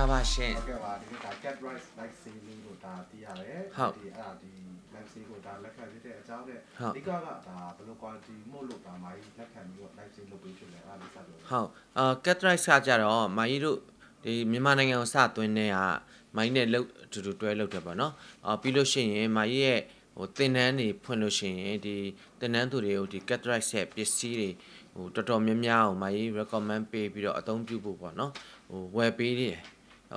္ဂလာပါရှင်ဟုတ်ကဲ့ပါဒီက cat rice life saving ကိုဒါသိရတယ်ဒီအဲ့ဒါဒီ life saving ကိုဒါလက်ခံဖြစ်တဲ့အကြောင်းနဲ့အဓိကကဒါဘယ်လို quality မို့လို့ဒါမာကြီးလက်ခံပြီးတော့ life saving လုပ်ပေးဖြစ်လဲအဲ့ဒါလေးစပြောဟုတ်အာ cat rice ကကြတော့မာကြီးတို့ဒီမြန်မာနိုင်ငံကိုစသွင်းတဲ့ဟာမိုင်းနဲ့လောက်တူတူတွဲလောက်တယ်ပေါ့နော်အာပြီးလို့ရှိရင်မာကြီးရဲ့ဟိုတင်နန်းတွေဖွင့်လို့ရှိရင်ဒီတင်နန်းသူတွေကိုဒီ cat rice ရဲ့ပစ္စည်းတွေဟိုတော်တော်များများအောင်မာကြီး recommend ပေးပြီးတော့အသုံးပြုဖို့ပေါ့နော်ဟိုဝယ်ပေးတယ်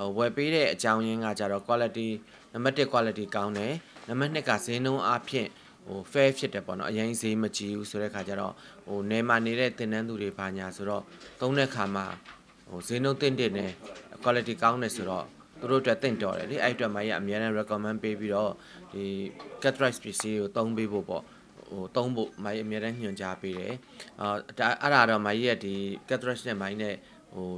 ဟိုဝယ်ပေးတဲ့အကြောင်းရင်းကကြတော့ quality နံပါတ်1 quality ကောင်းတယ်နံပါတ်2ကဈေးနှုန်းအဖြစ်ဟို fair ဖြစ်တယ်ပေါ့နော်အရင်ဈေးမကြီးဘူးဆိုတဲ့ခါကျတော့ဟိုနေမှာနေတဲ့တင်တန်းသူတွေဘာညာဆိုတော့သုံးတဲ့ခါမှာဟိုဈေးနှုန်းတင့်တင့်နဲ့ quality ကောင်းတယ်ဆိုတော့သူတို့အတွက်တင့်တော်တယ်လေအဲ့အတွက်မကြီးအများနဲ့ recommend ပေးပြီးတော့ဒီ catrice PC ကိုသုံးပေးဖို့ပေါ့ဟိုသုံးဖို့မိုင်းအများတန်းညွှန်ကြားပေးတယ်အာအဲ့ဒါတော့မိုင်းရဲ့ဒီ catrice နဲ့မိုင်းနဲ့ဟို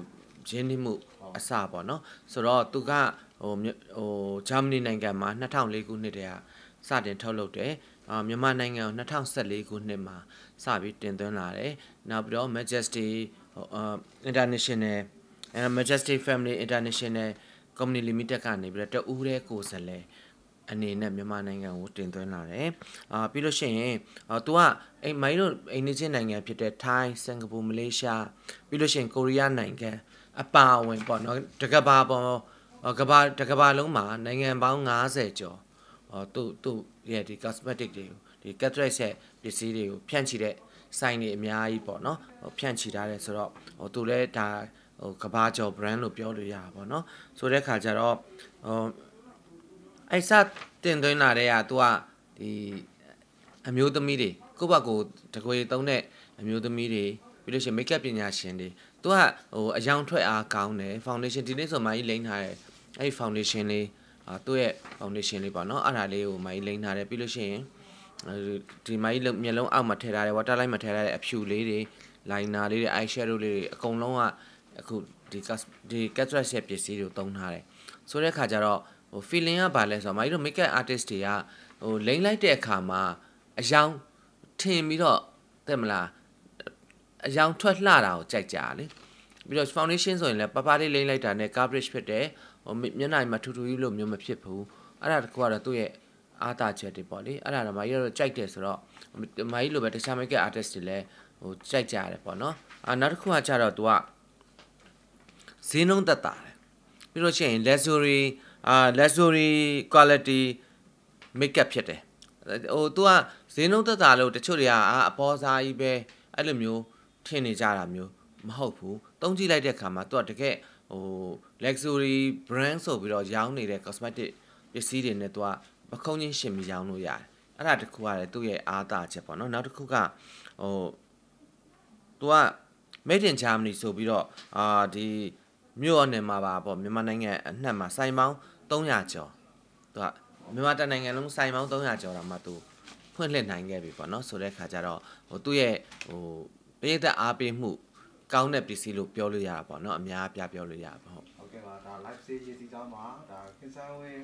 ဂျင်းနှိမှုအစပေါ့နော်ဆိုတော့သူကဟိုဟိုဂျာမနီနိုင်ငံမှာ2004ခုနှစ်တည်းကစတင်ထုတ်လုပ်တယ်အာမြန်မာနိုင်ငံကို2014ခုနှစ်မှာစပြီးတင်သွင်းလာတယ်နောက်ပြီးတော့ Majesty International Majesty Family International Company Limited ကနေပြီးတော့တူးတဲ့ကိုယ်စားလှယ်အနေနဲ့မြန်မာနိုင်ငံကိုတင်သွင်းလာတယ်။အာပြီးလို့ရှိရင်အာသူကအိမ်မိုင်းတို့အိမ်နေချင်းနိုင်ငံဖြစ်တဲ့ထိုင်း၊စင်ကာပူ၊မလေးရှားပြီးလို့ရှိရင်ကိုရီးယားနိုင်ငံအပါဝင်ပေါ့နော်တကဘာပေါ်ကဘာတကဘာလုံးမှာ နိုင်ငံပေါင်း90ကျော်သူ့သူ့ရဲ့ဒီ cosmetic တွေကိုဒီ cataract ရဲ့ပစ္စည်းတွေကိုဖြန့်ချိတဲ့ဆိုင်တွေအများကြီးပေါ့နော် ဖြန့်ချိထားတယ်ဆိုတော့ဟိုသူလည်းဒါဟိုကဘာကျော် brand လို့ပြောလို့ရတာပေါ့နော်ဆိုတဲ့ခါကျတော့ဟိုအဲ့စတင်သွင်းလာတဲ့ကသူကဒီအမျိုးသမီးတွေကိုယ့်ဘက်ကိုတကွေသုံးတဲ့အမျိုးသမီးတွေပြီးလို့ရှိရင် makeup ပညာရှင်တွေသူကဟိုအယောင်ထွက်အားကောင်းတယ် foundation ဒီနေ့ဆိုမကြီးလိမ့်ထားတယ်အဲ့ foundation လေးအာသူ့ရဲ့ foundation လေးပေါ့နော်အဲ့ဒါလေးကိုမကြီးလိမ့်ထားတယ်ပြီးလို့ရှိရင်ဒီမကြီးမျက်လုံးအောက်မှာထည့်ထားတဲ့ water line မှာထည့်ထားတဲ့အဖြူလေးတွေ liner လေးတွေ eye shadow လေးတွေအကုန်လုံးကအခုဒီဒီ cataract ရဲ့ပစ္စည်းတွေကိုသုံးထားတယ်ဆိုတဲ့အခါကျတော့ဟို feeling ကဘာလဲဆိုတော့မကြီးတို့ makeup artist တွေကဟိုလိမ့်လိုက်တဲ့အခါမှာအယောင်ထင်ပြီးတော့တဲ့မလားအယောင်ထွက်လှတာကိုကြိုက်ကြလေပြီးတော့ foundation ဆိုရင်လည်းပပလေးလိမ့်လိုက်တာနဲ့ coverage ဖြစ်တယ်ဟိုမျက်နှာမှာထူထူကြီးလို့မျိုးမဖြစ်ဘူးအဲ့ဒါတကူကတော့သူ့ရဲ့အားသာချက်တွေပေါ့လေအဲ့ဒါတော့မကြီးတော့ကြိုက်တယ်ဆိုတော့မကြီးလိုပဲတခြား makeup artist တွေလည်းဟိုကြိုက်ကြရတယ်ပေါ့နော်အာနောက်တစ်ခုကကျတော့ तू ကဈေးနှုန်းသက်သာတယ်ပြီးလို့ရှိရင် luxury အာ luxury quality makeup ဖြစ်တယ်ဟို तू ကဈေးနှုန်းသက်သာလို့တချို့တွေကအာအပေါ်စားကြီးပဲအဲ့လိုမျိုးထင်နေကြတာမျိုးမဟုတ်ဘူးတုံးကြည့်လိုက်တဲ့အခါမှာသူကတကယ်ဟို luxury brand ဆိုပြီးတော့ရောင်းနေတဲ့ cosmetic ပစ္စည်းတွေနဲ့သူကပခုံးချင်းရှင်ပြီးရောင်းလို့ရတယ်အဲ့ဒါတစ်ခုကလည်းသူ့ရဲ့အားသာချက်ပေါ့နော်နောက်တစ်ခုကဟိုသူက made in Germany ဆိုပြီးတော့အာဒီမြို့အနယ်မှာပါပေါ့မြန်မာနိုင်ငံအနှံ့မှာစိုင်ပေါင်း300ကျော်သူကမြန်မာတနိုင်ငံလုံးစိုင်ပေါင်း300ကျော်တာမှသူဖွင့်လှစ်နိုင်ခဲ့ပြီပေါ့နော်ဆိုတဲ့ခါကျတော့ဟိုသူ့ရဲ့ဟိုပရိသတ်အားပေးမှု ကောင်းတဲ့ပစ္စည်းလို့ပြောလို့ရတာပေါ့နော်အများပြပြောလို့ရတာပေါ့ဟုတ်ကဲ့ပါဒါ live stage ရေးစီကြောင်းမှာဒါခင်ဆန်းဝင်း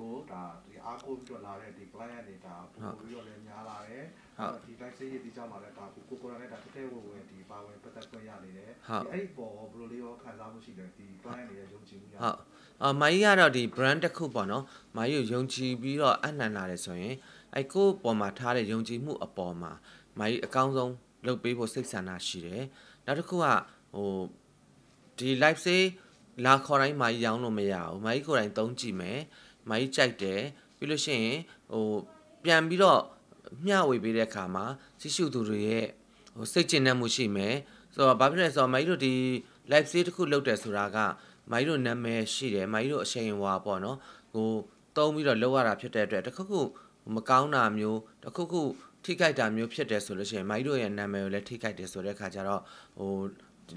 ကိုဒါဒီအားကိုပြီးတော့လာတဲ့ဒီ client တွေဒါပို့ပြီးတော့လည်းများလာတယ်ဟုတ်ဒီ live stage ရေးစီကြောင်းမှာလည်းဒါကိုကိုကိုရနဲ့ဒါတစ်ထည့်ဝင်ဝင်ဒီပါဝင်ပတ်သက်ခွင့်ရနေတယ်ဒီအဲ့ဒီပေါ်ဘယ်လိုလေးရောခံစားမှုရှိတယ်ဒီ client တွေရဲ့ယုံကြည်မှုရဟုတ်အာမာကြီးကတော့ဒီ brand တစ်ခုပေါ့နော်မာကြီးကိုယုံကြည်ပြီးတော့အနှံ့လာတယ်ဆိုရင်အဲ့ကိုပေါ်မှာထားတဲ့ယုံကြည်မှုအပေါ်မှာမာကြီးအကောင်းဆုံးလုပ်ပေးဖို့စိတ်ဆန္ဒရှိတယ်နောက်တစ်ခုကဟိုဒီ live say လာခေါ်တိုင်းမာကြီးရောင်းလို့မရဘူးမာကြီးကိုယ်တိုင်သုံးကြည့်မယ်မာကြီးကြိုက်တယ်ပြီးလို့ရှိရင်ဟိုပြန်ပြီးတော့မျှဝေပေးတဲ့အခါမှာစီရှုသူတွေရဲ့ဟိုစိတ်ကျဉ်နှံ့မှုရှိမယ်ဆိုတော့ဘာဖြစ်လဲဆိုတော့မာကြီးတို့ဒီ live say တစ်ခုလုပ်တယ်ဆိုတာကမာကြီးတို့နာမည်ရှိတယ်မာကြီးတို့အရှိန်အဝါပေါ့နော်ဟိုသုံးပြီးတော့လောက်ရတာဖြစ်တဲ့အတွက်တခခုမကောင်းတာမျိုးတခခုထိခိုက်တာမျိုးဖြစ်တယ်ဆိုလို့ရှိရင်မိုက်တို့ရဲ့နာမည်ကိုလည်းထိခိုက်တယ်ဆိုတဲ့ခါကျတော့ဟို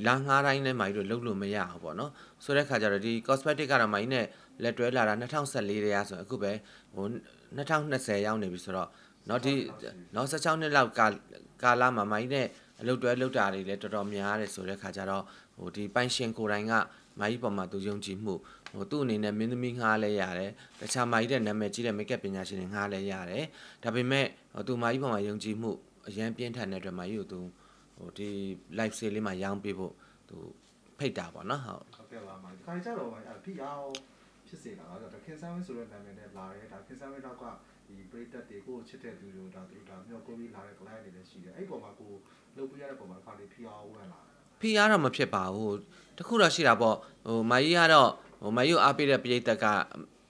လာငှားတိုင်းလည်းမိုင်းတို့လှုပ်လို့မရအောင်ပေါ့နော်ဆိုတဲ့ခါကျတော့ဒီ cosmetic ကတော့မိုင်းနဲ့လက်တွဲလာတာ2014တရားဆိုအခုပဲဟို2020ရောက်နေပြီဆိုတော့เนาะဒီเนาะ16နှစ်လောက်ကာကာလမှာမိုင်းနဲ့အလုပ်တွဲလုပ်တာတွေလည်းတော်တော်များရတယ်ဆိုတဲ့ခါကျတော့ဟိုဒီပိုင်ရှင်ကိုယ်တိုင်ကမိုင်းပေါ်မှာသူယုံကြည်မှုဟိုသူ့အနေနဲ့မင်းသမီးငှားလဲရတယ်တခြားမာကြီးတဲ့နာမည်ကြီးတဲ့မိတ်ကပ်ပညာရှင်တွေငှားလဲရတယ်ဒါပေမဲ့သူမာကြီးပေါ်မှာယုံကြည်မှုအရန်ပြင်းထန်တဲ့အတွက်မာကြီးကိုသူဟိုဒီ live sale လေးမှာရောင်းပေးဖို့သူဖိတ်တာပေါ့နော်ဟုတ်ဟုတ်ကဲ့ပါမာကြီးခါကြတော့ပါအဲ့ဖိအားဖြစ်စေတာတော့ဒါခင်ဆန်းဝင်းဆိုတဲ့နာမည်နဲ့လာရဲဒါခင်ဆန်းဝင်းတော့ကဒီပရိသတ်တွေကိုချစ်တဲ့သူတွေကိုဒါသူတို့ဒါမျှော်ကိုပြီးလာတဲ့ client တွေလည်းရှိတယ်အဲ့ပေါ်မှာကိုလုပ်ပြရတဲ့ပုံမှာခါလေးဖိအားဝင်လာဖိအားတော့မဖြစ်ပါဘူးတခုတော့ရှိတာပေါ့ဟိုမာကြီးကတော့ဟိုမယုအားပေးတဲ့ပရိသတ်က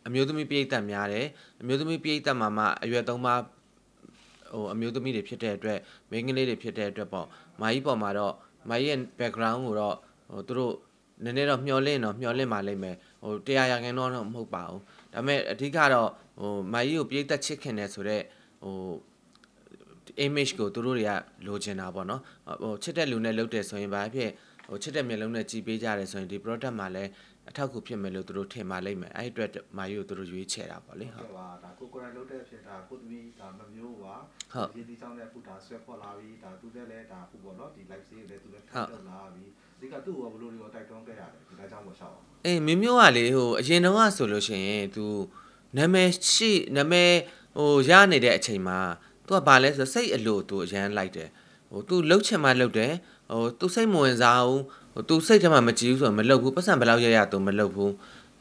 အမျိုးသမီးပရိသတ်များတယ်အမျိုးသမီးပရိသတ်မှာမှအရွယ်သုံးပါဟိုအမျိုးသမီးတွေဖြစ်တဲ့အတွက်မိန်းကလေးတွေဖြစ်တဲ့အတွက်ပေါ့မာကြီးပေါ်မှာတော့မာကြီးရဲ့ background ကိုတော့ဟိုသူတို့နည်းနည်းတော့မျောလင့်တော့မျောလင့်ပါလိမ့်မယ်ဟိုတရားရခိုင်တော့မဟုတ်ပါဘူးဒါပေမဲ့အဓိကတော့ဟိုမာကြီးကိုပြိသက်ချစ်ခင်တယ်ဆိုတော့ဟို image ကိုသူတို့တွေကလိုချင်တာပေါ့နော်ဟိုချစ်တဲ့လူနဲ့လုပ်တယ်ဆိုရင်ဘာဖြစ်ဟိုချစ်တဲ့မျက်လုံးနဲ့ကြည်ပေးကြတယ်ဆိုရင်ဒီ product မှာလည်းအထောက်အကူဖြစ်မယ်လို့သူတို့ထင်ပါလိမ့်မယ်အဲ့အတွက်မာရီကိုသူတို့ရွေးချယ်တာပေါ့လေဟုတ်ပါဒါကိုကိုရိုင်းလုပ်တဲ့ဖြစ်တာကိုသမီးဒါမမျိုးပါဟုတ်ရေးတီးချောင်းနဲ့အခုဒါဆွဲဖော်လာပြီဒါသူလည်းလည်းဒါအခုပေါ့နော်ဒီ live stream လည်းသူလည်းထပ်တက်လာပြီဒီကသူ့ကိုဘလို့တွေကိုတိုက်တွန်းခဲ့ရတယ်ဒီဒါကြောင့်မရှောက်အောင်အေးမမျိုးကလေဟိုအရင်တုန်းကဆိုလို့ရှိရင်သူနာမည်ရှိနာမည်ဟိုရနေတဲ့အချိန်မှာသူကဘာလဲဆိုစိတ်အလိုသူအရန်လိုက်တယ်ဟို तू လှုပ်ချင်မှလှုပ်တယ်ဟို तू စိတ်မဝင်စားဘူးဟို तू စိတ်ထဲမှာမကြည့်ဘူးဆိုတော့မလှုပ်ဘူးပတ်စံဘယ်လောက်ရရ तू မလှုပ်ဘူး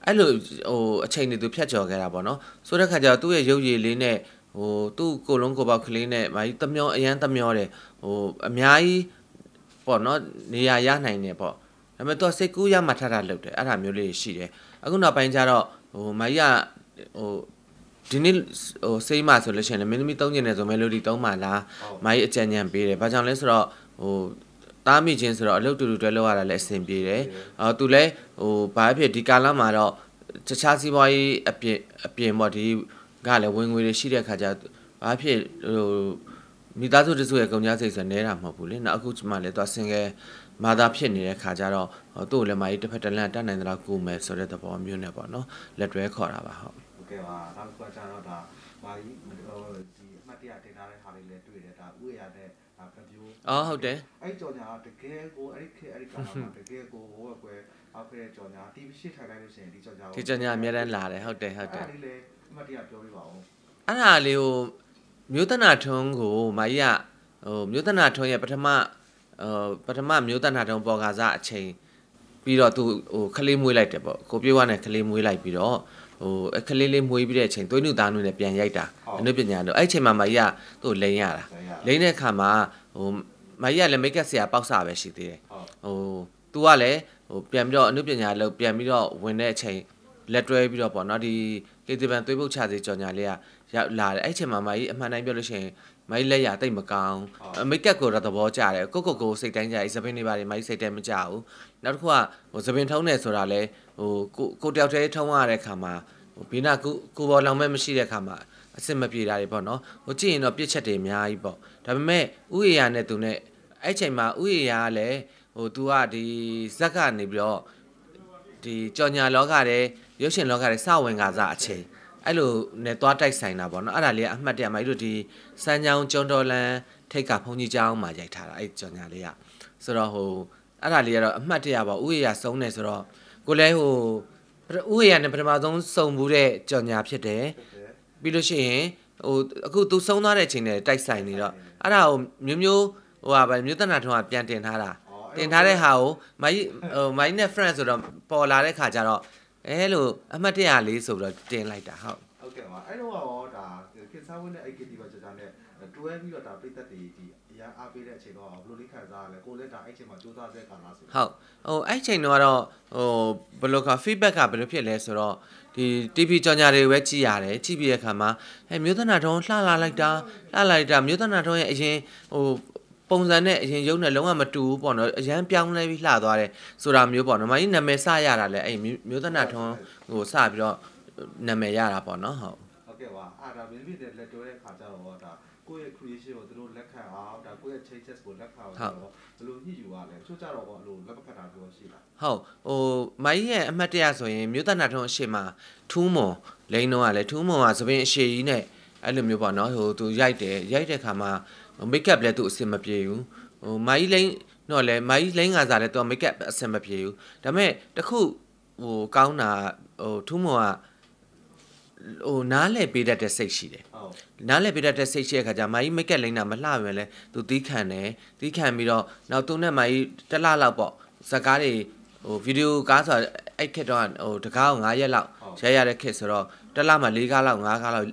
အဲ့လိုဟိုအချိန်တွေ तू ဖြတ်ကျော်ခဲ့တာပေါ့နော်ဆိုတဲ့ခါကျတော့သူ့ရဲ့ရုပ်ရည်လေးနဲ့ဟိုသူ့ကိုလုံးကိုပေါက်ကလေးနဲ့မာကြီးတမျောအရန်တမျောတယ်ဟိုအများကြီးပေါ့နော်နေရာရနိုင်တယ်ပေါ့ဒါပေမဲ့သူကစိတ်ကူးရမှထထလှုပ်တယ်အဲ့ဒါမျိုးလေးရှိတယ်အခုနောက်ပိုင်းကျတော့ဟိုမာကြီးကဟိုဒီနေ့ဟိုစိတ်မဆိုလို့ရှိရင်လည်းမင်းသမီးတုံးကျင်နေဆိုမယ်လိုဒီတုံးပါလားမိုင်းအကြံဉာဏ်ပေးတယ်ဘာကြောင့်လဲဆိုတော့ဟိုတားမိချင်းဆိုတော့အလုပ်တူတူတွဲလောက်ရတာလည်းအဆင်ပြေတယ်အော်သူလည်းဟိုဘာဖြစ်ဒီကာလမှာတော့တခြားစီးပွားရေးအပြင်အပြင်ပေါ့ဒီကလည်းဝင်ငွေတွေရှိတဲ့ခါကျဘာဖြစ်ဟိုမိသားစုတစုရဲ့ကုန်ကြစိတ်ဆိုနေတာမဟုတ်ဘူးလေနောက်အခုကျမလည်းသွား single မာသာဖြစ်နေတဲ့ခါကျတော့သူ့ကိုလည်းမအေးတစ်ဖက်တစ်လန့်တတ်နိုင်သလားကိုမယ်ဆိုတဲ့သဘောမျိုးနဲ့ပေါ့နော်လက်တွဲခေါ်တာပါဟုတ်ခဲ့ပါနောက်တစ်ခုကကျတော့ဒါဘာကြီးဒီအမှတ်တရတင်ထားတဲ့ဟာလေးလည်းတွေ့တယ်ဒါဥရရတဲ့ဒါပြပြိုးအော်ဟုတ်တယ်အဲ့ကြော်ညာတကယ်ကိုအဲ့ဒီအဲ့ဒီကောင်ကတကယ်ကိုဟိုကွယ်အောက်ခဲ့တဲ့ကြော်ညာတီရှိထိုင်လိုက်လို့ရှိရင်ဒီကြော်ညာဒီကြော်ညာအများတန်းလာတယ်ဟုတ်တယ်ဟုတ်တယ်အဲ့ဒီလေအမှတ်တရပြောပြပါဦးအဲ့ဒါလေးကိုမြို့တနာထွန်းကိုမကြီးကဟိုမြို့တနာထွန်းရဲ့ပထမဟိုပထမမြို့တနာထွန်းပေါ်ကစားအချိန်ပြီးတော့သူဟိုခလေးမွေးလိုက်တယ်ပေါ့ကိုပြေဝါနဲ့ခလေးမွေးလိုက်ပြီးတော့ဟိုအခလေးလေးမွေးပြီးတဲ့အချိန်သွေးနုသားနုနဲ့ပြန်ရိုက်တာအနုပညာတို့အဲ့အချိန်မှာမကြီးကသူ့ကိုလိန်ရတာလိန်တဲ့အခါမှာဟိုမကြီးကလည်းမိတ်ကပ်ဆရာပေါက်စာပဲရှိသေးတယ်ဟို तू ကလည်းဟိုပြန်ပြီးတော့အနုပညာလောက်ပြန်ပြီးတော့ဝင်တဲ့အချိန်လက်တွဲပြီးတော့ပေါ့နော်ဒီလေဒီပန်သွေးပုတ်ချစေကြော်ညာလေးကရောက်လာတယ်အဲ့အချိန်မှာမကြီးအမှန်တိုင်းပြောလို့ရှိရင်မိုင်းလက်ရတိတ်မကောင်းမိတ်ကပ်ကိုတော့သဘောကျတယ်ကိုကိုကိုစိတ်တိုင်းကျတယ်သပင်းတွေပါတယ်မိုင်းစိတ်တိုင်းမကျဘူးနောက်တစ်ခုကဟိုသပင်းထုံးတယ်ဆိုတာလဲဟိုကိုကိုတယောက်တည်းထုံးရတဲ့ခါမှာဟိုဘေးနာကိုကိုပေါ်လောင်မဲ့မရှိတဲ့ခါမှာအစ်စ်မပြေတာတွေပေါ့နော်ဟိုကြည့်ရင်တော့ပြစ်ချက်တွေအများကြီးပေါ့ဒါပေမဲ့ဥယျာနဲ့သူနဲ့အဲ့ချိန်မှာဥယျာကလည်းဟိုသူကဒီဇက်ကနေပြီးတော့ဒီကြော်ညာလောကတဲ့ရုပ်ရှင်လောကတဲ့စဝင်ကစားအချိန်အဲ့လိုနဲ့သွားတိုက်ဆိုင်တာပေါ့နော်အဲ့ဒါလေးကအမှတ်တရမှာအဲ့လိုဒီစမ်းချောင်းကျွန်းတော်လန်ထိတ်ကဖုန်ကြီးချောင်းမှာရိုက်ထားတာအဲ့ကြော်ညာလေးကဆိုတော့ဟိုအဲ့ဒါလေးကတော့အမှတ်တရပါဥယျာဆုံးနေဆိုတော့ကိုလည်းဟိုဥယျာဉ်နဲ့ပထမဆုံးစုံဘူးတဲ့ကြော်ညာဖြစ်တယ်ပြီးလို့ရှိရင်ဟိုအခုသူဆုံးသွားတဲ့အချိန်နဲ့တိုက်ဆိုင်နေတော့အဲ့ဒါကိုမျိုးမျိုးဟိုဟာဗမျိုးတနာထုံးကပြန်တင်ထားတာတင်ထားတဲ့ဟာကိုမိုင်းဟိုမိုင်းနဲ့ friend ဆိုတော့ပေါ်လာတဲ့ခါကျတော့အဲလို့အမှတ်တရလေးဆိုပြီးတော့တင်လိုက်တာဟုတ်ဟုတ်ကဲ့ပါအဲ့တော့ကဒါခေစားဝင်တဲ့ activity ပါကြာကြာနဲ့တွဲပြီးတော့ဒါပြည့်သက်တွေဒီရန်အားပေးတဲ့အချိန်တော့ဘယ်လိုလေးခံစားရလဲကိုလည်းဒါအဲ့ချိန်မှာစူးစမ်းတဲ့ကာလဆိုဟုတ်ဟိုအဲ့ချိန်တော့တော့ဟိုဘယ်လိုက feedback ကဘယ်လိုဖြစ်လဲဆိုတော့ဒီ TV ကြောင်ညာတွေပဲကြည့်ရတယ်ကြည့်ပြီးရခါမှာအဲမြို့သနာထုံးလှလာလိုက်တာလှလာလိုက်တာမြို့သနာထုံးရဲ့အရင်ဟိုပုံစံနဲ့အရင်ရုပ်နဲ့လုံးဝမတူဘူးပေါ့နော်အရန်ပြောင်းလဲပြီးလှသွားတယ်ဆိုတာမျိုးပေါ့နော်မကြီးနာမည်စရတာလဲအဲ့မျိုးသနာထုံးဟိုစပြီးတော့နာမည်ရတာပေါ့နော်ဟုတ်ဟုတ်ကဲ့ပါအာဒါမင်းပြည်လက်တွဲတဲ့ခါကျတော့ဒါကိုယ့်ရဲ့ creation ကိုသူတို့လက်ခံအောင်ဒါကိုယ့်ရဲ့ changes ကိုလက်ခံအောင်ဆိုတော့ဘယ်လိုညှိယူရလဲချို့ကြတော့ကောဘယ်လိုလက်မခံတာပြောရှိလားဟုတ်ဟိုမိုင်းရဲ့အမှတ်တရဆိုရင်မြို့တနာထုံးအရှိမထူးမွန်လိန်တော့ကလည်းထူးမွန်ကသပင်အရှိကြီးနဲ့အဲ့လိုမျိုးပေါ့နော်ဟိုသူရိုက်တယ်ရိုက်တဲ့ခါမှာ make up လည်းသူအဆင်မပြေဘူးဟိုမိုင်းလိန်တော့လေမိုင်းလိန်ကစားလဲသူက make up အဆင်မပြေဘူးဒါပေမဲ့တခုဟိုကောင်းတာဟိုထူးမွန်ကဟိုနားလဲပေးတတ်တဲ့စိတ်ရှိတယ်နားလဲပေးတတ်တဲ့စိတ်ရှိတဲ့ခါကျမကြီးမိတ်ကက်လိမ့်တာမလှပြန်လဲသူတီးခံတယ်တီးခံပြီးတော့နောက်သူနဲ့မကြီးတစ်လလောက်ပေါ့ဇကားတွေဟိုဗီဒီယိုကားဆိုတာအဲ့ခက်တော့ဟိုတကားကို9ရက်လောက်ရရတဲ့ခက်ဆိုတော့တစ်လမှ4ကားလောက်5ကားလောက်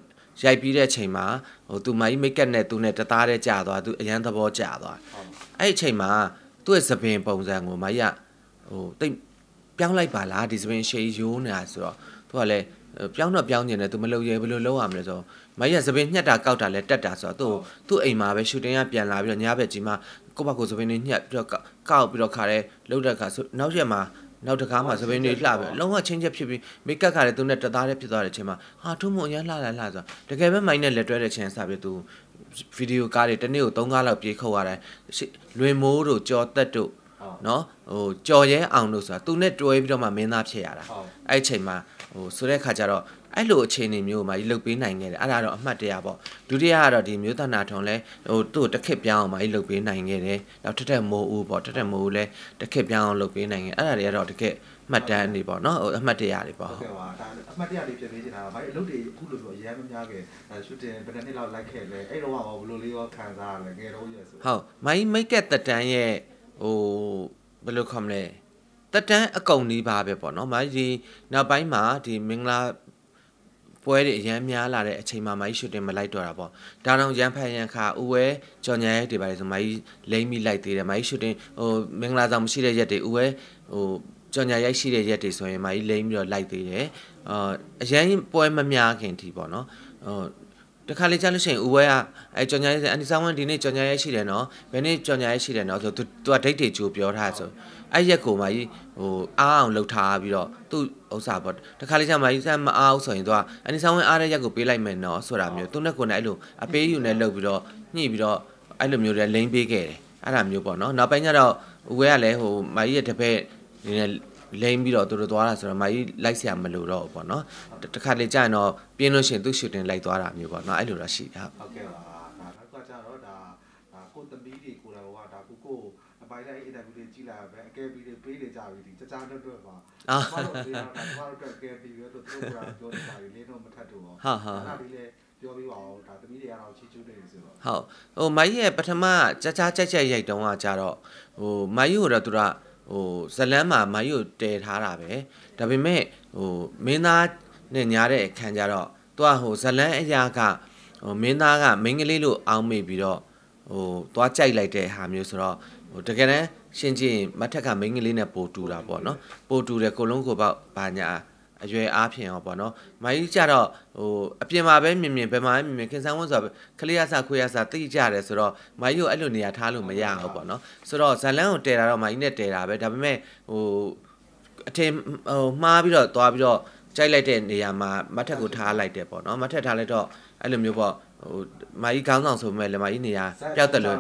ရိုက်ပြီးတဲ့အချိန်မှာဟိုသူမကြီးမိတ်ကက်နဲ့သူနဲ့တသားတည်းကြာသွားသူအရန်သဘောကြာသွားအဲ့အချိန်မှာသူ့ရဲ့သပင်ပုံစံကိုမကြီးကဟိုတိတ်ပြောင်းလိုက်ပါလားဒီသပင်ရှေ့ရိုးနေတာဆိုတော့သူကလည်းပြောင်းတော့ပြောင်းနေတယ်သူမလုပ်ရဲဘယ်လိုလုပ်ရမလဲဆိုတော့မကြီးကသပင်းညှက်တာကောက်တာလဲတက်တာဆိုတော့သူ့သူ့အိမ်မှာပဲရှူတင်ကပြန်လာပြီးတော့ညဘက်ကြီးမှာကိုယ့်ဘက်ကိုသပင်းတွေညှက်ပြီးတော့ကောက်ပြီးတော့ခါတဲ့လှုပ်တဲ့ခါဆိုနောက်ရက်မှာနောက်တကားမှာသပင်းတွေလှပဲလုံးဝချင်းချက်ဖြစ်ပြီးမိကက်ကလည်းသူနဲ့တသားတည်းဖြစ်သွားတဲ့အချိန်မှာဟာထုံမုံအရမ်းလှလာလှဆိုတကယ်ပဲမိုင်းနဲ့လက်တွဲတဲ့အချိန်ဆက်ပြီးသူဗီဒီယိုကားတွေတနေ့ကို၃ကားလောက်ပြေးခုတ်ရတယ်လွင်မိုးတို့ကြော်သက်တို့နော်ဟိုကြော်ရဲအောင်လို့ဆိုတာသူနဲ့တွဲပြီးတော့မှမင်းသားဖြစ်ရတာအဲ့ချိန်မှာဟိုဆိုတဲ့ခါကျတော့အဲ့လိုအခြေအနေမျိုးမှာကြီးလုတ်ပေးနိုင်ခဲ့တယ်အဲ့ဒါတော့အမှတ်တရပေါ့ဒုတိယကတော့ဒီမျိုးသနာထုံလဲဟိုသူ့တစ်ခက်ပြောင်းအောင်မှာကြီးလုတ်ပေးနိုင်ခဲ့တယ်နောက်ထက်ထက်မိုးဦးပေါ့ထက်ထက်မိုးဦးလဲတစ်ခက်ပြောင်းအောင်လုတ်ပေးနိုင်ခဲ့အဲ့ဒါတွေကတော့တကယ်မှတ်တမ်းတွေပေါ့နော်ဟိုအမှတ်တရတွေပေါ့ဟုတ်ကဲ့ပါဒါအမှတ်တရတွေပြင်ပေးချင်တာပါဘာအလုပ်တွေအခုလို့ဆိုရမ်းမများခဲ့ရှူတင်ဘယ်နှစ်လောက်လိုက်ခဲ့လဲအဲ့တော့ကဘယ်လိုလေးရောခံစားရလဲငယ်တော့ရဆိုဟုတ်မိုင်းမိတ်ကက်တက်တန်းရဲ့ဟိုဘယ်လိုခေါ်မလဲတက်တန်းအကုန်လေးပါပဲပေါ့နော်မကြီးဒီနောက်ပိုင်းမှာဒီမင်္ဂလာပွဲတွေအရန်များလာတဲ့အချိန်မှာမကြီးရှူတင်မလိုက်တော့တာပေါ့ဒါတော့ရန်ဖန်ရန်ခါဦးဝဲကြော်ညာရဲတွေပါလေဆိုမကြီးလိမ့်မိလိုက်သေးတယ်မကြီးရှူတင်ဟိုမင်္ဂလာဆောင်မရှိတဲ့ရက်တွေဦးဝဲဟိုကြော်ညာရိုက်ရှိတဲ့ရက်တွေဆိုရင်မကြီးလိမ့်ပြီးတော့လိုက်သေးတယ်အာအရန်ပွဲမများခင်ထိပေါ့နော်ဟိုတခါလေကြာလို့ရှိရင်ဦးဝဲကအဲကြော်ညာရဲ့အန်တီဆောင်ဝန်ဒီနေ့ကြော်ညာရဲ့ရှိတယ်နော်ဘယ်နေ့ကြော်ညာရဲ့ရှိတယ်နော်ဆိုသူသူကဒိတ်တွေကြိုးပြောထားဆိုအဲ့ရက်ကိုမှကြီးဟိုအားအောင်လှုပ်ထားပြီးတော့သူ့ဥစ္စာပေါ့တခါလေကြာမှကြီးစမ်းမအားဘူးဆိုရင်သူကအန်တီဆောင်ဝန်အားတဲ့ရက်ကိုပေးလိုက်မယ်နော်ဆိုတာမျိုးသူနဲ့ကိုယ်နဲ့အဲ့လိုအပေးယူနဲ့လှုပ်ပြီးတော့ညှိပြီးတော့အဲ့လိုမျိုးတွေလိမ့်ပေးခဲ့တယ်အဲ့ဒါမျိုးပေါ့နော်နောက်ပိုင်းကျတော့ဦးဝဲကလည်းဟိုမာကြီးရဲ့တပည့်နေနဲ့လိမ့်ပြီးတော့သူတို့သွားတာဆိုတော့မကြီးလိုက်ဆရာမလို့တော့ပေါ့နော်တခါလေကြာရင်တော့ပြင်းလို့ရှိရင်သူ့ရှူတင်လိုက်သွားတာမျိုးပေါ့နော်အဲ့လိုတော့ရှိတာဟုတ်ကဲ့ပါဒါတော့ကကြတော့ဒါကိုသမီးတွေကိုလည်းဟိုကဒါကိုကိုအပိုင်းလိုက် interview တွေကြည့်လာပဲအကဲပြီးတွေပေးနေကြပြီဒီကြာကြာတော့တော့ပါအာဘာလို့ပေးတော့ဘာလို့တော့ကဲပြီးရောသူတို့ကပြောနေတာလေးတော့မထပ်တော့ဟုတ်ဟုတ်အဲ့ဒါလေးလည်းပြောပြပါဦးဒါသမီးတွေကတော့ချီးကျူးနေပြီဆိုတော့ဟုတ်ဟိုမိုင်းရဲ့ပထမကြာကြာကြက်ကြက်ရိုက်တုံးကကြတော့ဟိုမိုင်းကိုတော့သူတို့ကဟိုဇလန်းမှာမိုင်းကိုတဲထားတာပဲဒါပေမဲ့ဟိုမင်းသားနဲ့ညားတဲ့အခန်းကြတော့သူကဟိုဇလန်းအရာကဟိုမင်းသားကမိန်းကလေးလို့အောင်းမိပြီးတော့ဟိုသွားကြိုက်လိုက်တဲ့ဟာမျိုးဆိုတော့ဟိုတကယ်တမ်းရှင်းချင်းမတ်ထက်ကမိန်းကလေးနဲ့ပိုတူတာပေါ့နော် ပိုတူတယ်ကိုလုံးကိုပေါ့ဘာညာအရွယ်အားဖြင့်ရောပေါ့နော်မိုင်းကြီးကြတော့ဟိုအပြင်မှာပဲမြင်မြင်ဘယ်မှာမြင်မြင်ခင်ဆန်းဝန်းဆိုတာခလေးရဆခွေရဆတိကြတယ်ဆိုတော့မိုင်းကြီးကိုအဲ့လိုနေရာထားလို့မရဘူးပေါ့နော်ဆိုတော့ဇလန်းကိုတဲတာတော့မိုင်းကြီးနဲ့တဲတာပဲဒါပေမဲ့ဟိုအထင်ဟိုမှားပြီးတော့သွားပြီးတော့ကြိုက်လိုက်တဲ့နေရာမှာမတ်ထက်ကိုထားလိုက်တယ်ပေါ့နော်မတ်ထက်ထားလိုက်တော့အဲ့လိုမျိုးပေါ့ဟိုမာကြီးခေါင်းဆောင်ဆိုမဲ့လေမာကြီးနေရာပျောက်တယ်လို့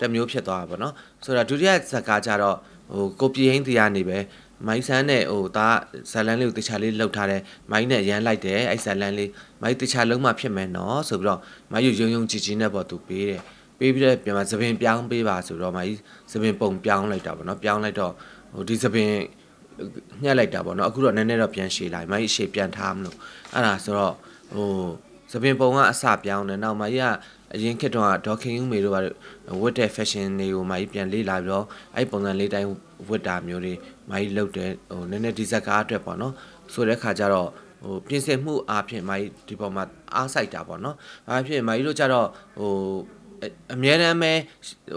တမျိုးဖြစ်သွားတာပေါ့နော်ဆိုတော့ဒုတိယဇက်ကားကြတော့ဟိုကိုပြည်ဟင်းတရားနေပဲမိုင်းဆန်းနဲ့ဟိုဒါဇလန်းလေးကိုတခြားလေးလှုပ်ထားတယ်မိုင်းနဲ့ရမ်းလိုက်တယ်အဲ့ဇလန်းလေးမိုင်းတခြားလုံးမှဖြစ်မယ်နော်ဆိုပြီးတော့မိုင်းရုံရုံချီချီနဲ့ပေါ့သူပေးတယ်ပေးပြီးတော့ပြန်မသပင်ပြောင်းပေးပါဆိုတော့မိုင်းသပင်ပုံပြောင်းလိုက်တာပေါ့နော်ပြောင်းလိုက်တော့ဟိုဒီသပင်ညှက်လိုက်တာပေါ့နော်အခုတော့နည်းနည်းတော့ပြန်ရှည်လိုက်မိုင်းအရှည်ပြန်ထားမလို့အဲ့ဒါဆိုတော့ဟိုသပင်ပုံကအစပြောင်းတယ်နောက်မိုင်းကအရင်ခေတ်တုန်းကဒေါခင်ယူမေတို့ကဝတ်တဲ့ fashion တွေကိုမိုင်းပြန်လေ့လာပြီးတော့အဲ့ပုံစံလေးတိုင်းဝတ်တာမျိုးတွေမာကြီးလှုပ်တယ်ဟိုနည်းနည်းဒီဇက်ကားအတွက်ပေါ့နော်ဆိုတဲ့ခါကျတော့ဟိုပြင်ဆင်မှုအဖြစ်မာကြီးဒီပေါ်မှာအားဆိုင်တာပေါ့နော်။အားဖြင့်မာကြီးတို့ကျတော့ဟိုအမြဲတမ်းပဲ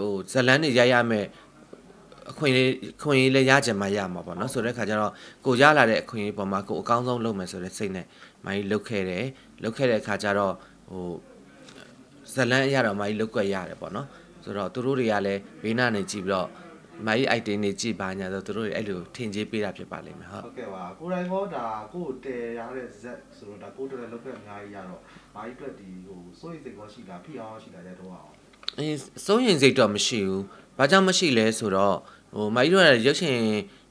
ဟိုဇလန်းတွေရိုက်ရမယ်အခွင့်အရေးခွင့်အရေးလည်းရကြမှာရမှာပေါ့နော်ဆိုတဲ့ခါကျတော့ကိုရလာတဲ့အခွင့်အရေးပေါ်မှာကိုအကောင်းဆုံးလုပ်မယ်ဆိုတဲ့စိတ်နဲ့မိုင်းလုတ်ခဲ့တယ်လုတ်ခဲ့တဲ့ခါကျတော့ဟိုဇလန်းအရတော့မိုင်းလုတ်ွက်ရတယ်ပေါ့နော်ဆိုတော့သူတို့တွေကလည်းဘေးနားနေကြည့်ပြီးတော့မကြီး item တွေကြည့်ပါညာဆိုသူတို့အဲ့လိုထင်ကြီးပေးတာဖြစ်ပါလိမ့်မယ်ဟုတ်ဟုတ်ကဲ့ပါကိုတိုင်းဘောဒါကိုတည်ရတဲ့ဇက်ဆိုတော့ဒါကိုတော်တော်လောက်ကအများကြီးရတော့မကြီးအတွက်ဒီဟိုစိုးရိမ်စိတ်ကောရှိတာဖိအောင်ရှိတာလည်းတော့အောင်အေးစိုးရိမ်စိတ်တော့မရှိဘူးဘာကြောင့်မရှိလဲဆိုတော့ဟိုမကြီးတို့ကရုပ်ရှင်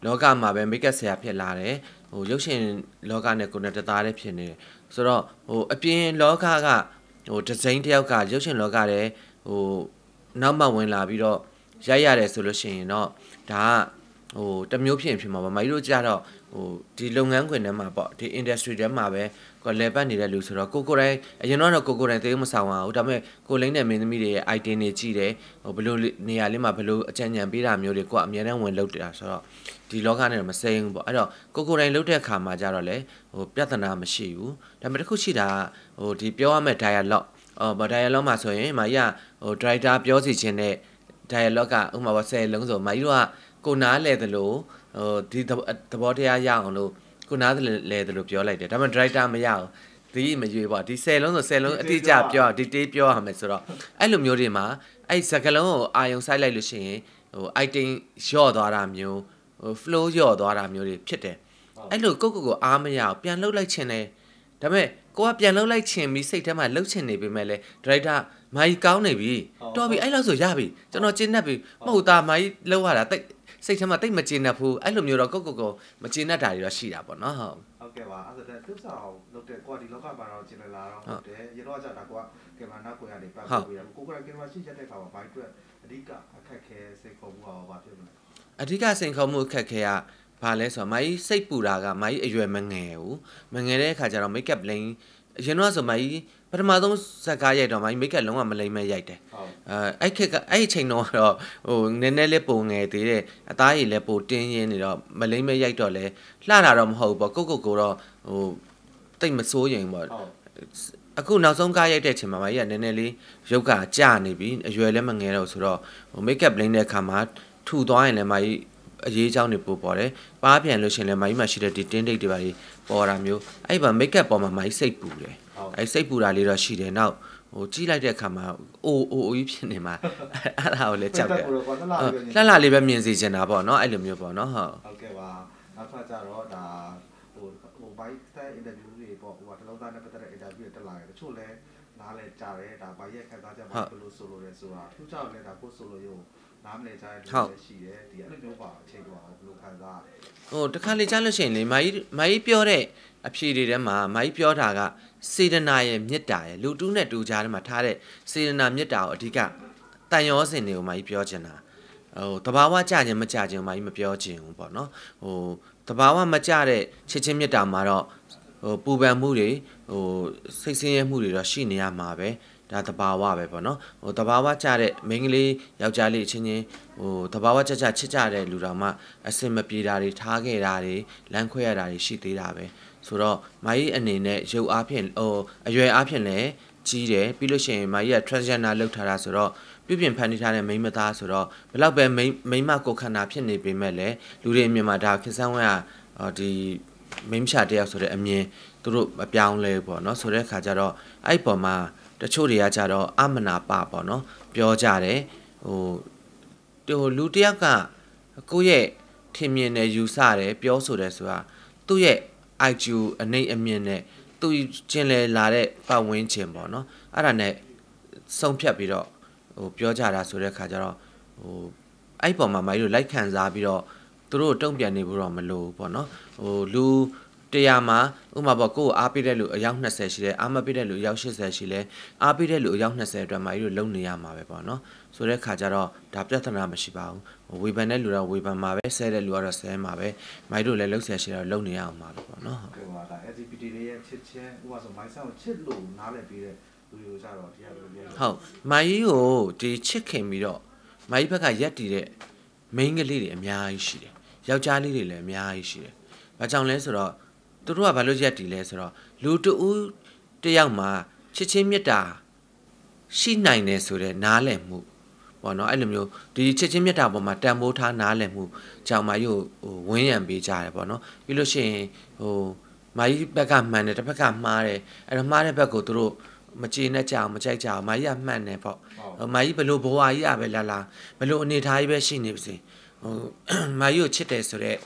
လောကမှာပဲမိတ်ကပ်ဆရာဖြစ်လာတယ်ဟိုရုပ်ရှင်လောကနဲ့ကိုယ်နဲ့တသားတည်းဖြစ်နေတယ်ဆိုတော့ဟိုအပြင်လောကကဟိုဒီဇိုင်းတယောက်ကရုပ်ရှင်လောကတဲ့ဟိုနောက်မှဝင်လာပြီးတော့ရိုက်ရတယ်ဆိုလို့ရှိရင်တော့ဒါကဟိုတမျိုးဖြစ်ရင်ဖြစ်မှာပါမိုက်တို့ကြတော့ဟိုဒီလုပ်ငန်းခွင်ထဲမှာပေါ့ဒီ industry ထဲမှာပဲကိုလဲပတ်နေတဲ့လူဆိုတော့ကိုကိုတိုင်းအရင်တော့ကိုကိုတိုင်းသေးမဆောင်ပါဘူးဒါပေမဲ့ကိုလိမ့်တဲ့မင်းသမီးတွေရဲ့ item တွေကြည့်တယ်ဟိုဘလို့နေရာလေးမှာဘလို့အကြံဉာဏ်ပေးတာမျိုးတွေကိုအများနဲ့ဝင်လုပ်တာဆိုတော့ဒီလောကနဲ့တော့မစိမ့်ဘူးပေါ့အဲ့တော့ကိုကိုတိုင်းလုပ်တဲ့အခါမှာကြတော့လေဟိုပြဿနာမရှိဘူးဒါပေမဲ့တစ်ခုရှိတာဟိုဒီပြောရမယ့် dialogue အော် dialogue မှာဆိုရင်မာကြီးကဟို director ပြောစီခြင်းတဲ့ dialogue ကဥပမာပေါ့ဆယ်လုံးဆိုမာကြီးတို့ကကိုနားလဲသလိုဟိုဒီသဘောတရားရအောင်လို့ကိုနားလဲသလိုပြောလိုက်တယ်ဒါပေမဲ့ director မရအောင်ဒီမရွေးပေါ့ဒီဆယ်လုံးဆိုဆယ်လုံးအတိအကျပြောဒီတေးပြောရမယ်ဆိုတော့အဲ့လိုမျိုးတွေမှာအဲ့စကလုံးကိုအာယုံဆိုင်လိုက်လို့ရှိရင်ဟို item ရော့သွားတာမျိုးဟို flow ရော့သွားတာမျိုးတွေဖြစ်တယ်အဲ့လိုကိုကိုကိုအားမရအောင်ပြန်လှုပ်လိုက်ခြင်းတယ်ဒါပေမဲ့ကိုကပြန်လှုပ်လိုက်ခြင်းပြီးစိတ်ထဲမှာလှုပ်ခြင်းနေပေမဲ့လေ director မာကြီးကောင်းနေပြီတော်ပြီအဲ့လောက်ဆိုရပြီကျွန်တော်ကျင်းတ်ပြီမဟုတ်တာမာကြီးလောက်ရတာတိတ်စိတ်ထဲမှာတိတ်မကျင်းတ်ဘူးအဲ့လိုမျိုးတော့ကိုကိုကိုမကျင်းတ်တာတွေတော့ရှိတာပေါ့နော်ဟုတ်ဟုတ်ကဲ့ပါအဲ့ဒါသစ္စာကိုလုပ်တဲ့ကိုကဒီလောကပါတော့ကျင်းလာတော့ဟုတ်တယ်ရတော့ကြတာကိုကကင်မရာနောက်ကိုကနေပတ်ပြီးတော့ကိုကကင်မရာရှိရတဲ့ခါမှာဘိုက်အတွက်အဓိကအခက်ခဲစိတ်ခေါ်မှုဟာဘာဖြစ်မလဲအဓိကစိန်ခေါ်မှုအခက်ခဲကဘာလဲဆိုတော့မကြီးစိတ်ပူတာကမကြီးအရွယ်မငယ်ဘူးမငယ်တဲ့အခါကျတော့ make up line အရင်တော့ဆိုမကြီးပထမဆုံးဇက်ကားရိုက်တော့မှမိတ်ကလုံးဝမလိမ့်မဲ့ရိုက်တယ်အဲအဲ့ခက်ကအဲ့အချိန်တော့တော့ဟိုနည်းနည်းလေးပုံငယ်သေးတယ်အသားရည်လည်းပိုတင်းရင်းနေတော့မလိမ့်မဲ့ရိုက်တော့လဲလှတာတော့မဟုတ်ဘူးပေါ့ကိုကိုကိုတော့ဟိုတိတ်မစိုးရင်ပေါ့အခုနောက်ဆုံးကားရိုက်တဲ့အချိန်မှာမကြီးကနည်းနည်းလေးရုပ်ကကျနေပြီအရွယ်လည်းမငယ်တော့ဆိုတော့ဟိုမိတ်ကပ်လိမ့်တဲ့အခါမှာထူသွားရင်လည်းမကြီးအရေးအကြောင်းတွေပို့ပေါ်တယ်။ပါးပြန်လို့ရှိရင်လည်းမိုင်းမှာရှိတဲ့ဒီတင်းဒိတ်တွေပါတွေပေါ်တာမျိုးအဲ့ပါမိတ်ကပ်ပေါ်မှာမိုင်းစိတ်ပူတယ်အဲစိတ်ပူတာလေးတော့ရှိတယ်နောက်ဟိုကြီးလိုက်တဲ့အခါမှာအိုအိုအိုကြီးဖြစ်နေမှာအဲ့ဒါကိုလည်းကြောက်တယ်လှလှလေးပဲမြင်စေချင်တာပေါ့နော်အဲ့လိုမျိုးပေါ့နော်ဟုတ်ဟုတ်ကဲ့ပါနောက်ထပ်ကြတော့ဒါဟိုဟိုဘိုက်စတိုင်အင်တာဗျူးတွေပေါ့ဟိုကတလုံးသားနဲ့ပတ်သက်တဲ့အင်တာဗျူးတွေတက်လာတယ်တချို့လည်းနားလဲကြတယ်ဒါဘိုက်ရဲ့ခံစားချက်မှဘယ်လိုဆိုလို့လဲဆိုတာသူကြောက်လဲဒါကိုဆိုလို့ရုံနားမလဲကြတဲ့လူတွေရှိတယ်ဒီအဲ့လိုမျိုးပါအချိန်ကဘယ်လိုခံစားရလဲဟိုတခါလေကြားလို့ရှိရင်လေမာကြီးမာကြီးပြောတဲ့အဖြေတွေထဲမှာမိုက်ပြောတာကစေတနာရဲ့မေတ္တာရဲ့လူတူးနဲ့တူကြားထဲမှာထားတဲ့စေတနာမေတ္တာကိုအဓိကတန်ရောစင်တွေကိုမိုက်ပြောချင်တာဟိုတဘာဝကြခြင်းမကြခြင်းမိုက်မပြောချင်ဘူးပေါ့နော်ဟိုတဘာဝမကြတဲ့ချစ်ချင်းမေတ္တာမှာတော့ဟိုပူပန်မှုတွေဟိုစိတ်ဆင်းရဲမှုတွေတော့ရှိနေရမှာပဲဒါတဘာဝပဲပေါ့နော်ဟိုတဘာဝကြတဲ့မိန်းကလေးယောက်ျားလေးချင်းချင်းဟိုတဘာဝကြကြချစ်ကြတဲ့လူတော်မှအစင်မပြေတာတွေထားခဲ့တာတွေလမ်းခွဲရတာတွေရှိသေးတာပဲဆိုတော့မာကြီးအနေနဲ့ရုပ်အားဖြင့်ဟိုအရွယ်အားဖြင့်လည်းကြီးတယ်ပြီးလို့ရှိရင်မာကြီးက transgender လောက်ထားတာဆိုတော့ပြုပြင်ဖန်တီးထားတဲ့မိန်းမသားဆိုတော့ဘလောက်ပဲမိန်းမိန်းမကိုခန္ဓာဖြစ်နေပေမဲ့လည်းလူတွေအမြင်မှာဒါခင်ဆန်းဝင်းကဒီမိန်းမချတယောက်ဆိုတဲ့အမြင်သူတို့မပြောင်းလဲပေါ့နော်ဆိုတဲ့အခါကျတော့အဲ့ပေါ်မှာတချို့တွေကကြတော့အမနာပပေါ့နော်ပြောကြတယ်ဟိုဟိုလူတယောက်ကကိုယ့်ရဲ့ထင်မြင်တယ်ယူဆတယ်ပြောဆိုတယ်ဆိုတာသူ့ရဲ့ IG အနေအမြင်နဲ့သူကျင်လည်လာတဲ့ပတ်ဝန်းကျင်ပေါ့နော်အဲ့ဒါနဲ့ဆုံးဖြတ်ပြီးတော့ဟိုပြောကြတာဆိုတဲ့ခါကျတော့ဟိုအဲ့ပေါ်မှာမကြီးတို့လိုက်ခံစားပြီးတော့သူတို့တုံ့ပြန်နေဖို့တော့မလိုဘူးပေါ့နော်ဟိုလူတရားမှာဥမာပေါ့ကိုယ်အားပေးတဲ့လူအယောက်20ရှိတယ်အားမပေးတဲ့လူအယောက်80ရှိလဲအားပေးတဲ့လူအယောက်20အတွက်မှာကြီးတို့လုံနေရမှာပဲပေါ့နော်ဆိုတဲ့ခါကျတော့ဒါပြဿနာမရှိပါဘူးဝေဖန်တဲ့လူတော့ဝေဖန်မှာပဲဆဲတဲ့လူကတော့ဆဲမှာပဲမိုက်တို့လည်းလှုပ်ဆဲရှိတော့လှုပ်နေရအောင်ပါလို့ပေါ့နော်ဟုတ်ပါလား LGBT တွေရဲ့ချစ်ချင်းဥပမာဆိုမိုက်ဆောင်ချစ်လို့နားလည်ပြီးတဲ့လူတွေကြတော့တရားလိုမျိုးဟုတ်မိုက်ကိုဒီချစ်ခင်ပြီးတော့မိုက်ဘက်ကရက်တည်တဲ့မိန်းကလေးတွေအများကြီးရှိတယ်ယောက်ျားလေးတွေလည်းအများကြီးရှိတယ်ဘာကြောင့်လဲဆိုတော့သူတို့ကဘာလို့ရက်တည်လဲဆိုတော့လူတူတယောက်မှာချစ်ချင်းမြတ်တာရှိနိုင်တယ်ဆိုတဲ့နားလည်မှုပေါ့နော်အဲ့လိုမျိုးဒီချက်ချင်းမြတ်တာပေါ်မှာတန်ဖိုးထားနားလည်မှုကြောင့်မာကြီးကိုဟိုဝင်းရံပေးကြတယ်ပေါ့နော်ပြီးလို့ရှိရင်ဟိုမာကြီးဘက်ကမှန်တယ်တစ်ဘက်ကမှားတယ်အဲ့တော့မှားတဲ့ဘက်ကိုသူတို့မကျေနပ်ကြအောင်မကြိုက်ကြအောင်မာကြီးကမှန်တယ်ပေါ့မာကြီးဘလို့ဘဝကြီးရပဲလာလာဘလို့အနေထားကြီးပဲရှိနေပါစေဟိုမာကြီးကိုချစ်တယ်ဆိုတော့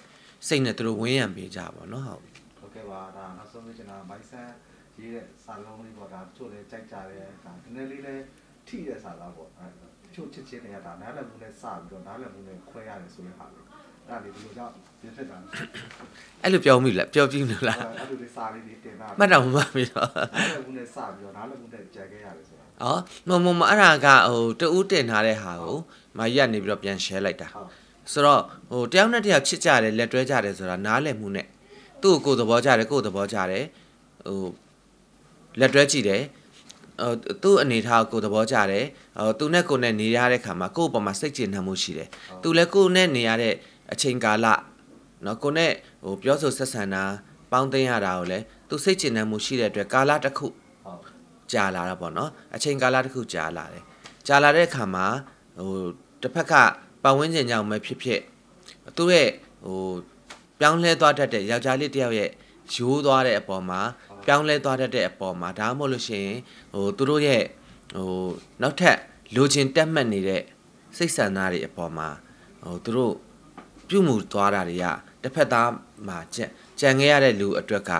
စိတ်နဲ့သူတို့ဝင်းရံပေးကြပါတော့ဟုတ်ဟုတ်ကဲ့ပါဒါနောက်ဆုံးကျွန်တော်မိုက်ဆန်ရေးတဲ့စာလုံးလေးပေါ့ဒါတို့လည်းကြိုက်ကြတယ်ဒါနည်းနည်းလေးလည်းထိတဲ့စာသားပေါ့ဖြိုချစ်ခြင်းတွေကဒါနားလည်မှုနဲ့စပြီးတော့နားလည်မှုနဲ့ခွဲရတယ်ဆိုတဲ့ဟာလေဒါလေဒီလိုကြောင့်ပြဖြစ်တာအဲ့လိုပြောမိလားပြောကြည့်မလားအဲ့လိုလေးစာလေးတွေတင်တာမှတ်တော့မှတ်ပြီတော့နားလည်မှုနဲ့စပြီးတော့နားလည်မှုနဲ့ကြံခဲ့ရတယ်ဆိုတာအော်မမမအဲ့ဒါကဟိုတူးတင်ထားတဲ့ဟာကိုမာကြီးကနေပြီးတော့ပြန် share လိုက်တာဆိုတော့ဟိုတယောက်နဲ့တယောက်ချစ်ကြတယ်လက်တွဲကြတယ်ဆိုတာနားလည်မှုနဲ့သူ့ကိုကိုယ်သဘောကြတယ်ကိုယ်သဘောကြတယ်ဟိုလက်တွဲကြည့်တယ်သူ့အနေထားကိုသဘောကျတယ်သူနဲ့ကိုနဲ့နေရတဲ့ခါမှာကို့အပေါ်မှာစိတ်ကျေနပ်မှုရှိတယ်သူလည်းကို့နဲ့နေရတဲ့အချိန်ကာလနော်ကိုနဲ့ဟိုပြောဆိုဆက်ဆံတာပေါင်းသိမ်းရတာကိုလည်းသူစိတ်ကျေနပ်မှုရှိတဲ့အတွက်ကာလတစ်ခုကြာလာတာပေါ့နော်အချိန်ကာလတစ်ခုကြာလာတယ်ကြာလာတဲ့အခါမှာဟိုတစ်ဖက်ကပတ်ဝန်းကျင်ကြောင့်ပဲဖြစ်ဖြစ်သူ့ရဲ့ဟိုပြောင်းလဲသွားတတ်တဲ့ယောက်ျားလေးတယောက်ရဲ့ရိုးသွားတဲ့အပေါ်မှာပြောင်းလဲသွားတတ်တဲ့အပေါ်မှာဒါမှမဟုတ်လို့ရှိရင်ဟိုသူတို့ရဲ့ဟိုနောက်ထပ်လိုချင်တက်မှတ်နေတဲ့စိတ်ဆန္ဒတွေအပေါ်မှာဟိုသူတို့ပြုမှုသွားတာတွေကတစ်ဖက်သားမှာကြံကြံခဲ့ရတဲ့လူအတွက်က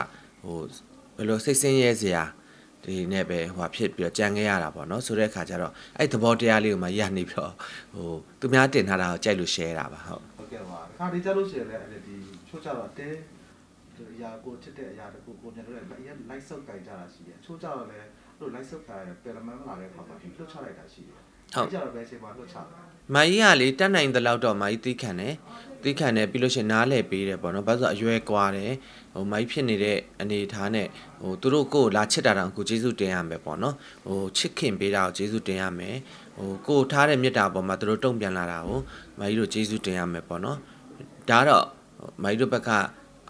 ဟိုဘယ်လိုစိတ်ဆင်းရဲစရာဒီနဲ့ပဲဟိုဖြစ်ပြီးတော့ကြံခဲ့ရတာပေါ့နော်ဆိုတဲ့အခါကျတော့အဲ့သဘောတရားလေးကိုမှရနေပြီးတော့ဟိုသူများတင်ထားတာကိုကြိုက်လို့ share တာပါဟုတ်ဟုတ်ကဲ့ပါတစ်ခါတည်းကြလို့ share လဲအဲ့ဒီချိုးချတော့တဲအရာကိုချစ်တဲ့အရာတခုကိုမြင်လို့လည်းအရင်လိုက်ဆုပ်ကြိုက်ကြတာရှိတယ်ချိုးကြတော့လည်းလို့လိုက်ဆုပ်ကြရတယ်ပယ်လမန်းမလာတဲ့ခါမှာလွတ်ချလိုက်တာရှိတယ်ဟုတ်ကြတော့ပဲအချိန်မှာလွတ်ချတယ်မကြီးကလေတက်နိုင်တဲ့လောက်တော့မကြီးသီးခံတယ်သီးခံတယ်ပြီးလို့ရှင်နားလဲပေးတယ်ပေါ့နော်ဘာလို့ဆိုအရွယ်ကွာတယ်ဟိုမကြီးဖြစ်နေတဲ့အနေထားနဲ့ဟိုသူတို့ကိုလာချစ်တာတောင်ကိုကျေးဇူးတင်ရမယ်ပေါ့နော်ဟိုချစ်ခင်ပေးတာကိုကျေးဇူးတင်ရမယ်ဟိုကိုထားတဲ့မြတ်တာပေါ်မှာသူတို့တုံ့ပြန်လာတာကိုမကြီးတို့ကျေးဇူးတင်ရမယ်ပေါ့နော်ဒါတော့မကြီးတို့ဘက်က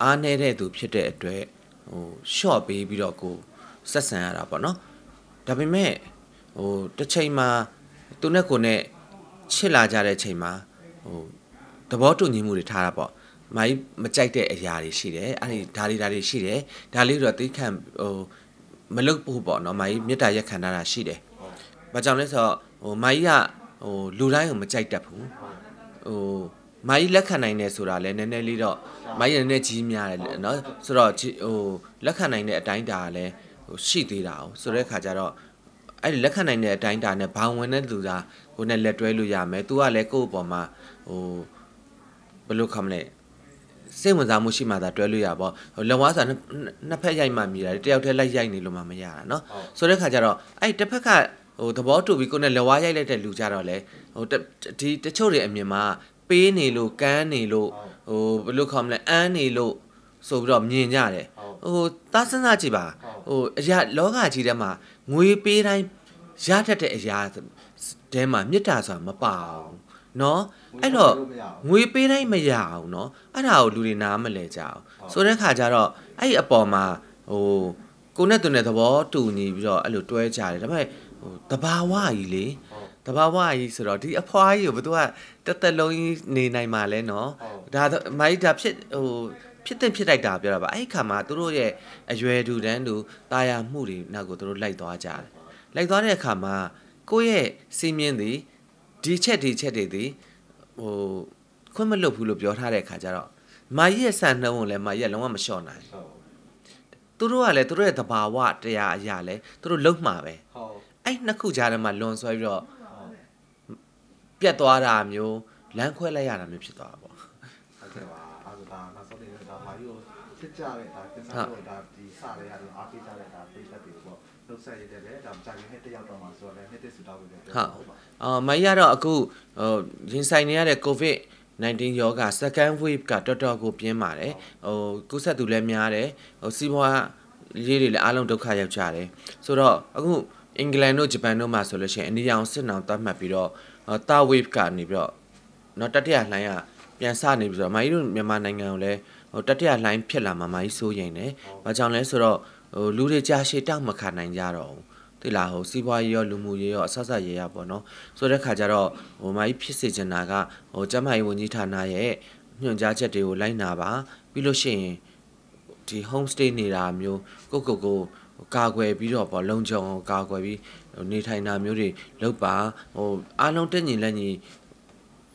အားနည်းတဲ့သူဖြစ်တဲ့အတွက်ဟိုရှော့ပေးပြီးတော့ကိုဆက်ဆံရတာပေါ့နော်ဒါပေမဲ့ဟိုတစ်ချိန်မှာသူနဲ့ကိုနဲ့ချစ်လာကြတဲ့ချိန်မှာဟိုသဘောတူညီမှုတွေထားတာပေါ့မိုင်းမကြိုက်တဲ့အရာတွေရှိတယ်အဲ့ဒီဓာတ်တွေဓာတ်တွေရှိတယ်ဒါလေးတော့သိခံဟိုမလုပ်ဘူးပေါ့နော်မိုင်းမေတ္တာရက်ခံတာရှိတယ်ဘာကြောင့်လဲဆိုတော့ဟိုမိုင်းကဟိုလူတိုင်းကိုမကြိုက်တတ်ဘူးဟိုမာကြီးလက်ခံနိုင်တယ်ဆိုတာလည်းနည်းနည်းလေးတော့မာကြီးနည်းနည်းကြီးများတယ်เนาะဆိုတော့ဟိုလက်ခံနိုင်တဲ့အတိုင်းတာကလည်းဟိုရှိသေးတာ哦ဆိုတဲ့အခါကျတော့အဲ့ဒီလက်ခံနိုင်တဲ့အတိုင်းတာနဲ့ဘောင်ဝင်တဲ့လူသားကိုနဲ့လက်တွဲလို့ရမယ်။ तू ကလည်းကိုယ့်အပေါ်မှာဟိုဘယ်လိုခမလဲစိတ်ဝင်စားမှုရှိမှသာတွဲလို့ရပေါ့လက်ဝါးစာနှစ်ဖက်ရိုက်မှမြည်တာတယောက်တည်းလိုက်ရိုက်နေလို့မှမရတာเนาะဆိုတဲ့ခါကျတော့အဲ့တစ်ဖက်ကဟိုသဘောတူပြီးကိုယ်နဲ့လက်ဝါးရိုက်လိုက်တဲ့လူကြတော့လေဟိုဒီတချို့တွေအမြင်မှာပေးနေလို့ကန်းနေလို့ဟိုဘယ်လိုခေါ်မလဲအန်းနေလို့ဆိုပြီးတော့မြင်ကြတယ်ဟိုသားစဉ်းစားကြည့်ပါဟိုအရာလောကကြီးထဲမှာငွေပေးတိုင်းရတတ်တဲ့အရာတဲမှာမေတ္တာဆိုတာမပါအောင်နော်အဲ့တော့ငွေပေးတိုင်းမရအောင်နော်အဲ့ဒါကိုလူတွေနားမလဲကြအောင်ဆိုတဲ့ခါကျတော့အဲ့ဒီအပေါ်မှာဟိုကိုနဲ့သူနဲ့သဘောတူညီပြီးတော့အဲ့လိုတွဲကြတယ်ဒါပေမဲ့ဟိုတဘာဝကြီးလေတဘာဝကြီးဆိုတော့ဒီအဖွားကြီးကိုဘသူကတက်တက်လုံးကြီးနေနိုင်မှာလဲနော်ဒါမိုက်ဒါဖြစ်ဟိုဖြစ်တဲ့ဖြစ်လိုက်တာပြောတာပါအဲ့ခါမှာသူတို့ရဲ့အရွယ်တူတန်းတူတာယာမှုတွေနောက်ကိုသူတို့လိုက်သွားကြတယ်လိုက်သွားတဲ့အခါမှာကိုယ့်ရဲ့စီမင်းသည်ဒီချက်ဒီချက်တွေသည်ဟိုခွင့်မလွတ်ဘူးလို့ပြောထားတဲ့အခါကျတော့မာကြီးရဲ့စံနှုန်းကိုလည်းမာကြီးကလုံးဝမလျှော့နိုင်သူတို့ကလည်းသူတို့ရဲ့သဘာဝတရားအရာလဲသူတို့လုံမှာပဲဟုတ်အဲ့နှစ်ခုကြားထဲမှာလွန်ဆွဲပြီးတော့ပြတ်သွားတာမျိုးလမ်းခွဲလိုက်ရတာမျိုးဖြစ်သွားတာပေါ့ဟုတ်ကဲ့ပါအဲ့ဒါဒါနောက်ဆုံးနေတာဒါမာရီကိုစစ်ကြတဲ့ဒါတင်စားလို့ဒါဒီစရရတယ်အားပေးကြတဲ့ဒါပြည့်သက်တွေပေါ့လှုပ်ဆက်ရတယ်လေဒါမကြခင်နဲ့တယောက်တော့မှာဆိုတော့လည်းနှစ်တက်စုတော့ပဲဟုတ်ပါအာမိုင်းကတော့အခုဟိုရင်ဆိုင်နေရတဲ့ covid 19ယောဂ second wave ကတော်တော်ကို ပြင်းပါတယ်ဟိုကုသသူလည်းများတယ်ဟိုစီးပွားရေးတွေလည်းအားလုံးဒုက္ခရောက်ကြတယ်ဆိုတော့အခုအင်္ဂလန်တို့ဂျပန်တို့မှာဆိုလို့ရှိရင်အနည်းအောင်စစ်နှောင်တတ်မှတ်ပြီးတော့တာဝေ့ကနေပြီးတော့နော်တတိယလှိုင်းကပြန်ဆနေပြီးတော့မာကြီးတို့မြန်မာနိုင်ငံကိုလည်းဟိုတတိယလှိုင်းဖြစ်လာမှာမာကြီးစိုးရိမ်တယ်။ဘာကြောင့်လဲဆိုတော့ဟိုလူတွေကြာရှည်တောက်မခံနိုင်ကြတော့ဘူး။တိလာဟိုစီးပွားရေးရောလူမှုရေးရောအဆဆရေးရပေါ့နော်။ဆိုတဲ့ခါကျတော့ဟိုမာကြီးဖြစ်စေချင်တာကဟိုကျမကြီးဝန်ကြီးဌာနရဲ့ညွှန်ကြားချက်တွေကိုလိုက်နာပါပြီးလို့ရှိရင်ဒီ home stay နေတာမျိုးကိုကိုကိုကာကွယ်ပြီးတော့ပေါ့လုံခြုံအောင်ကာကွယ်ပြီးနေထိုင်တာမျိုးတွေလုပ်ပါဟိုအားလုံးတက်ညီလက်ညီ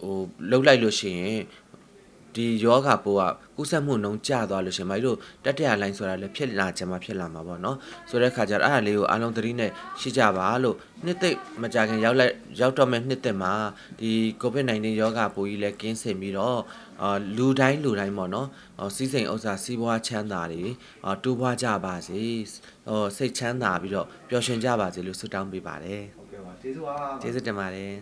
ဟိုလှုပ်လိုက်လို့ရှိရင်ဒီယောဂပိုးကကုသမှုနှုံကျသွားလို့ရှင်မတို့တက်တရလိုင်းဆိုတာလည်းဖြစ်လာကြမှာဖြစ်လာမှာပေါ့နော်ဆိုတဲ့ခါကျတော့အဲ့ဒါလေးကိုအားလုံးသတိနဲ့ရှိကြပါလို့နှစ်သိမ့်မကြခင်ရောက်လိုက်ရောက်တော့မဲ့နှစ်သိမ့်မှာဒီ COVID-19 ယောဂပိုးကြီးလည်းကင်းစင်ပြီးတော့အာလူတိုင်းလူတိုင်းပေါ့နော်စီးစိမ်ဥစ္စာစီးပွားချမ်းသာတွေအာတိုးပွားကြပါစေဟိုစိတ်ချမ်းသာပြီးတော့ပျော်ရွှင်ကြပါစေလို့ဆုတောင်းပေးပါတယ်ဟုတ်ကဲ့ပါကျေးဇူးပါကျေးဇူးတင်ပါတယ်